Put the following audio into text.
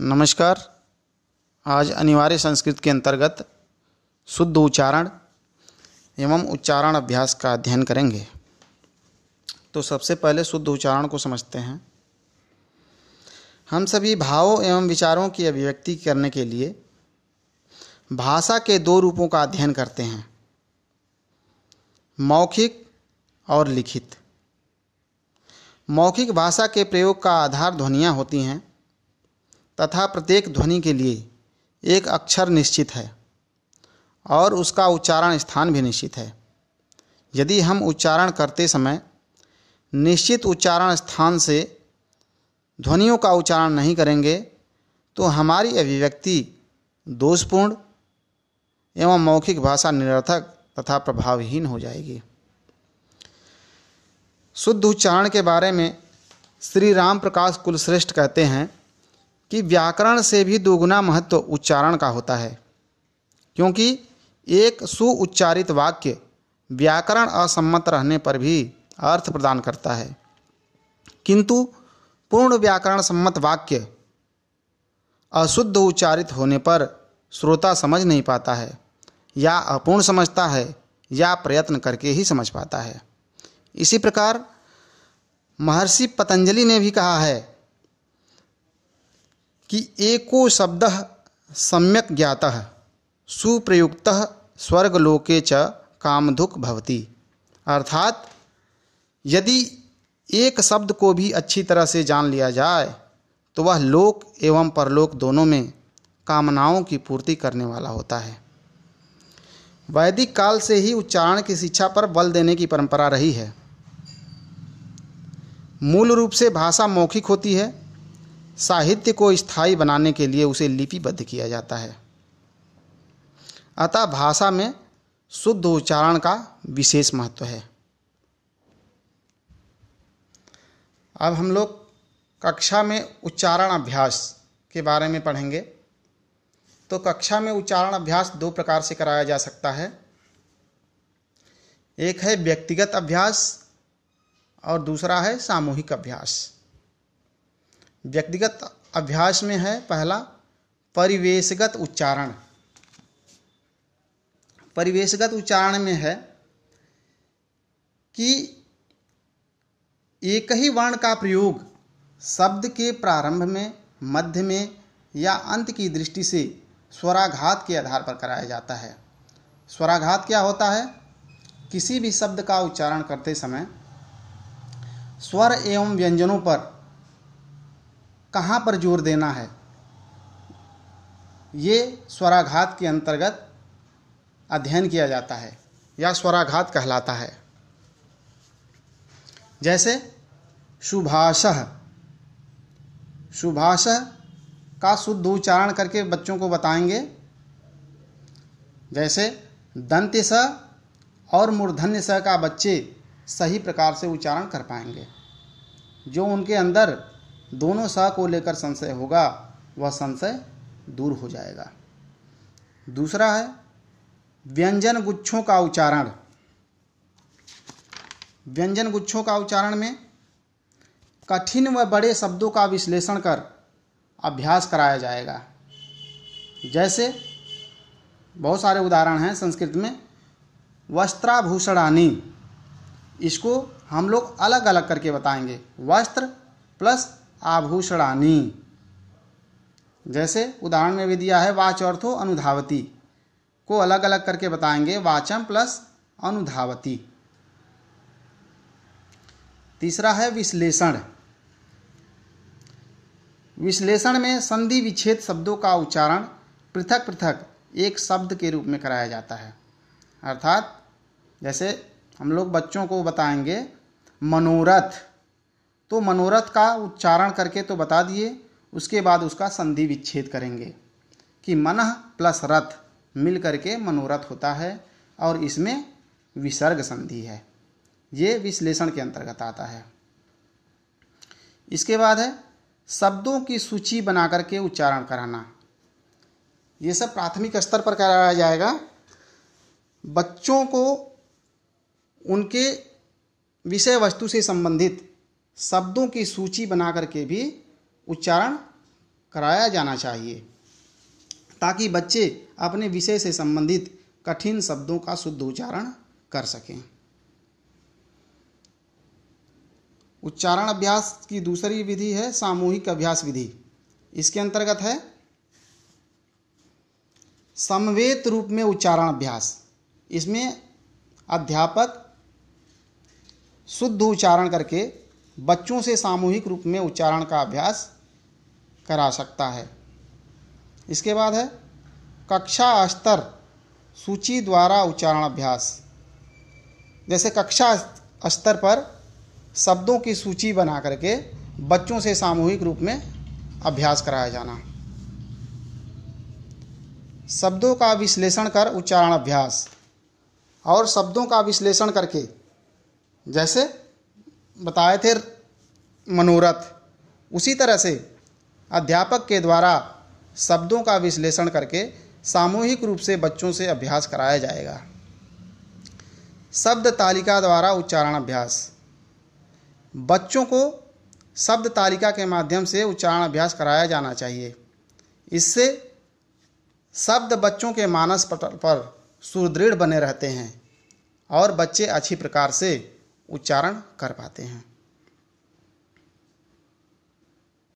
नमस्कार आज अनिवार्य संस्कृत के अंतर्गत शुद्ध उच्चारण एवं उच्चारण अभ्यास का अध्ययन करेंगे तो सबसे पहले शुद्ध उच्चारण को समझते हैं हम सभी भावों एवं विचारों की अभिव्यक्ति करने के लिए भाषा के दो रूपों का अध्ययन करते हैं मौखिक और लिखित मौखिक भाषा के प्रयोग का आधार ध्वनियाँ होती हैं तथा प्रत्येक ध्वनि के लिए एक अक्षर निश्चित है और उसका उच्चारण स्थान भी निश्चित है यदि हम उच्चारण करते समय निश्चित उच्चारण स्थान से ध्वनियों का उच्चारण नहीं करेंगे तो हमारी अभिव्यक्ति दोषपूर्ण एवं मौखिक भाषा निरर्थक तथा प्रभावहीन हो जाएगी शुद्ध उच्चारण के बारे में श्री राम प्रकाश कुलश्रेष्ठ कहते हैं कि व्याकरण से भी दोगुना महत्व उच्चारण का होता है क्योंकि एक सुउच्चारित वाक्य व्याकरण असम्मत रहने पर भी अर्थ प्रदान करता है किंतु पूर्ण व्याकरण सम्मत वाक्य अशुद्ध उच्चारित होने पर श्रोता समझ नहीं पाता है या अपूर्ण समझता है या प्रयत्न करके ही समझ पाता है इसी प्रकार महर्षि पतंजलि ने भी कहा है कि एको शब्द सम्यक ज्ञात सुप्रयुक्त स्वर्गलोके च कामधुक भवती अर्थात यदि एक शब्द को भी अच्छी तरह से जान लिया जाए तो वह लोक एवं परलोक दोनों में कामनाओं की पूर्ति करने वाला होता है वैदिक काल से ही उच्चारण की शिक्षा पर बल देने की परंपरा रही है मूल रूप से भाषा मौखिक होती है साहित्य को स्थायी बनाने के लिए उसे लिपिबद्ध किया जाता है अतः भाषा में शुद्ध उच्चारण का विशेष महत्व है अब हम लोग कक्षा में उच्चारण अभ्यास के बारे में पढ़ेंगे तो कक्षा में उच्चारण अभ्यास दो प्रकार से कराया जा सकता है एक है व्यक्तिगत अभ्यास और दूसरा है सामूहिक अभ्यास व्यक्तिगत अभ्यास में है पहला परिवेशगत उच्चारण परिवेशगत उच्चारण में है कि एक ही वर्ण का प्रयोग शब्द के प्रारंभ में मध्य में या अंत की दृष्टि से स्वराघात के आधार पर कराया जाता है स्वराघात क्या होता है किसी भी शब्द का उच्चारण करते समय स्वर एवं व्यंजनों पर कहाँ पर जोर देना है ये स्वराघात के अंतर्गत अध्ययन किया जाता है या स्वराघात कहलाता है जैसे सुभाष सुभाष का शुद्ध उच्चारण करके बच्चों को बताएंगे जैसे दंत स और मूर्धन्य स का बच्चे सही प्रकार से उच्चारण कर पाएंगे जो उनके अंदर दोनों सा को लेकर संशय होगा वह संशय दूर हो जाएगा दूसरा है व्यंजन गुच्छों का उच्चारण व्यंजन गुच्छों का उच्चारण में कठिन व बड़े शब्दों का विश्लेषण कर अभ्यास कराया जाएगा जैसे बहुत सारे उदाहरण हैं संस्कृत में वस्त्राभूषणानी इसको हम लोग अलग अलग करके बताएंगे वस्त्र प्लस आभूषणानी जैसे उदाहरण में भी दिया है वाच अर्थो अनुधावती को अलग अलग करके बताएंगे वाचम प्लस अनुधावती तीसरा है विश्लेषण विश्लेषण में संधि विच्छेद शब्दों का उच्चारण पृथक पृथक एक शब्द के रूप में कराया जाता है अर्थात जैसे हम लोग बच्चों को बताएंगे मनोरथ तो मनोरथ का उच्चारण करके तो बता दिए उसके बाद उसका संधि विच्छेद करेंगे कि मन प्लस रथ मिल करके मनोरथ होता है और इसमें विसर्ग संधि है ये विश्लेषण के अंतर्गत आता है इसके बाद है शब्दों की सूची बना करके उच्चारण कराना ये सब प्राथमिक स्तर पर कराया जाएगा बच्चों को उनके विषय वस्तु से संबंधित शब्दों की सूची बना करके भी उच्चारण कराया जाना चाहिए ताकि बच्चे अपने विषय से संबंधित कठिन शब्दों का शुद्ध उच्चारण कर सकें उच्चारण अभ्यास की दूसरी विधि है सामूहिक अभ्यास विधि इसके अंतर्गत है समवेत रूप में उच्चारण अभ्यास इसमें अध्यापक शुद्ध उच्चारण करके बच्चों से सामूहिक रूप में उच्चारण का अभ्यास करा सकता है इसके बाद है कक्षा स्तर सूची द्वारा उच्चारण अभ्यास जैसे कक्षा स्तर पर शब्दों की सूची बना करके बच्चों से सामूहिक रूप में अभ्यास कराया जाना शब्दों का विश्लेषण कर उच्चारण अभ्यास और शब्दों का विश्लेषण करके जैसे बताए थे मनोरथ उसी तरह से अध्यापक के द्वारा शब्दों का विश्लेषण करके सामूहिक रूप से बच्चों से अभ्यास कराया जाएगा शब्द तालिका द्वारा उच्चारण अभ्यास बच्चों को शब्द तालिका के माध्यम से उच्चारण अभ्यास कराया जाना चाहिए इससे शब्द बच्चों के मानस पटल पर सुदृढ़ बने रहते हैं और बच्चे अच्छी प्रकार से उच्चारण कर पाते हैं